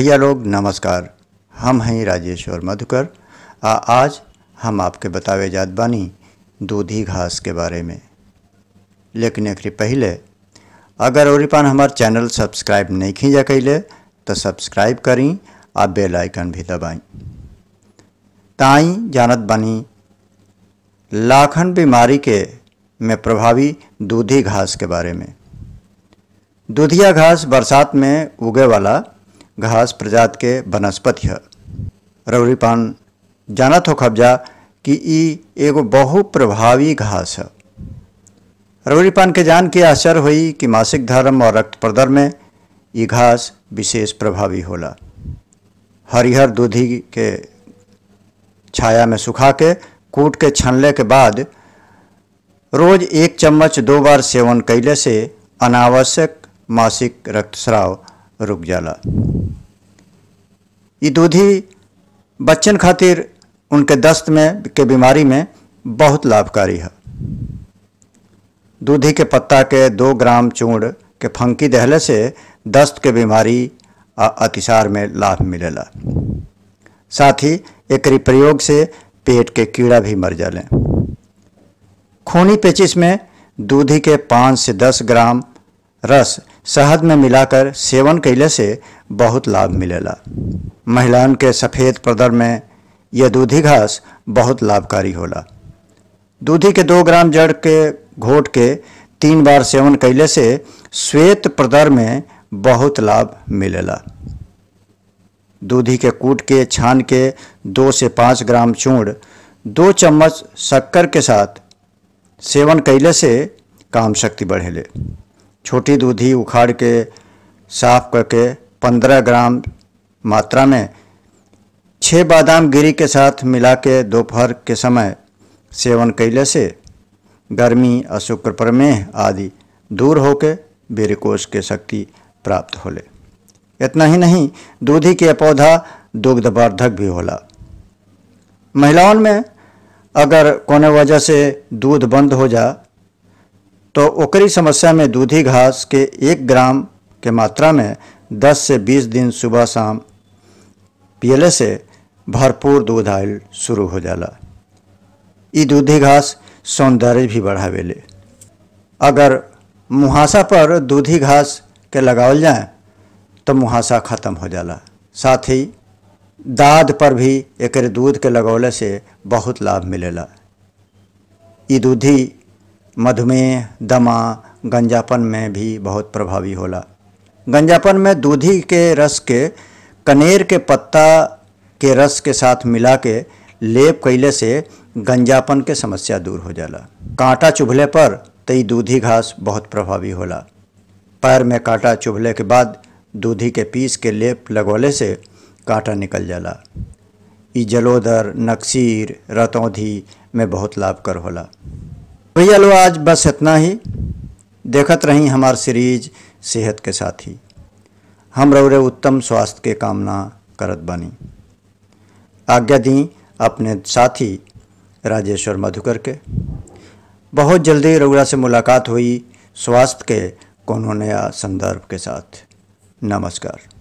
भैया लोग नमस्कार हम हैं राजेश्वर मधुकर आज हम आपके बतावे जात बानी दूधी घास के बारे में लेकिन एक पहले अगर औरिपान हमारे चैनल सब्सक्राइब नहीं खींचा कैले तो सब्सक्राइब करी और बेल आइकन भी दबाई ताई जानत बनी लाखन बीमारी के में प्रभावी दूधी घास के बारे में दूधिया घास बरसात में उगे वाला घास प्रजात के वनस्पति है रवरी पान जानत हो खबजा कि ई एगो बहु प्रभावी घास है रवरी पान के जान के आश्चर्य हुई कि मासिक धर्म और रक्त प्रदर में ई घास विशेष प्रभावी होला हरिहर दूधी के छाया में सुखा के कूट के छनले के बाद रोज एक चम्मच दो बार सेवन कैले से अनावश्यक मासिक रक्तस्राव रुक जाला ये दूधी बच्चन खातिर उनके दस्त में के बीमारी में बहुत लाभकारी है दूधी के पत्ता के दो ग्राम चूड़ के फंकी दहले से दस्त के बीमारी आ अतिसार में लाभ मिलेला साथ ही एक प्रयोग से पेट के कीड़ा भी मर जाले खूनी पेचिस में दूधी के पाँच से दस ग्राम रस शहद में मिलाकर सेवन कैले से बहुत लाभ मिलेला महिलाओं के सफ़ेद प्रदर में यह दूधी घास बहुत लाभकारी होला दूधी के दो ग्राम जड़ के घोट के तीन बार सेवन कैले से श्वेत प्रदर में बहुत लाभ मिलेला दूधी के कूट के छान के दो से पाँच ग्राम चूड़ दो चम्मच शक्कर के साथ सेवन कैले से काम शक्ति बढ़ेले छोटी दूधी उखाड़ के साफ करके 15 ग्राम मात्रा में छः बादाम गिरी के साथ मिला के दोपहर के समय सेवन कैले से गर्मी अशुक्र प्रमेह आदि दूर होके बेरिकोष के शक्ति प्राप्त होले इतना ही नहीं दूधी के पौधा दुग्धवर्धक भी होला महिलाओं में अगर कोने वजह से दूध बंद हो जा तो ओकरी समस्या में दूधी घास के एक ग्राम के मात्रा में 10 से 20 दिन सुबह शाम पियले से भरपूर दूध आयल शुरू हो जाला इ दूधी घास सौंदर्य भी ले अगर मुहासा पर दूधी घास के लगावल जाए तो मुहासा ख़त्म हो जाला साथ ही दाद पर भी एक दूध के लगौले से बहुत लाभ मिलेला दूधी मधुमेह दमा गंजापन में भी बहुत प्रभावी होला गंजापन में दूधी के रस के कनेर के पत्ता के रस के साथ मिला के लेप कैले से गंजापन के समस्या दूर हो जाला कांटा चुभले पर तई दूधी घास बहुत प्रभावी होला पैर में कांटा चुभले के बाद दूधी के पीस के लेप लगौले से कांटा निकल जाला इ जलोदर नक्सीर रतौधी में बहुत लाभकर होला भैया लो आज बस इतना ही देखत रहीं हमार सीरीज सेहत के साथ ही हम रौरे उत्तम स्वास्थ्य के कामना करत बनी आज्ञा दी अपने साथी राजेश्वर मधुकर के बहुत जल्दी रौरा से मुलाकात हुई स्वास्थ्य के कोनो नया संदर्भ के साथ नमस्कार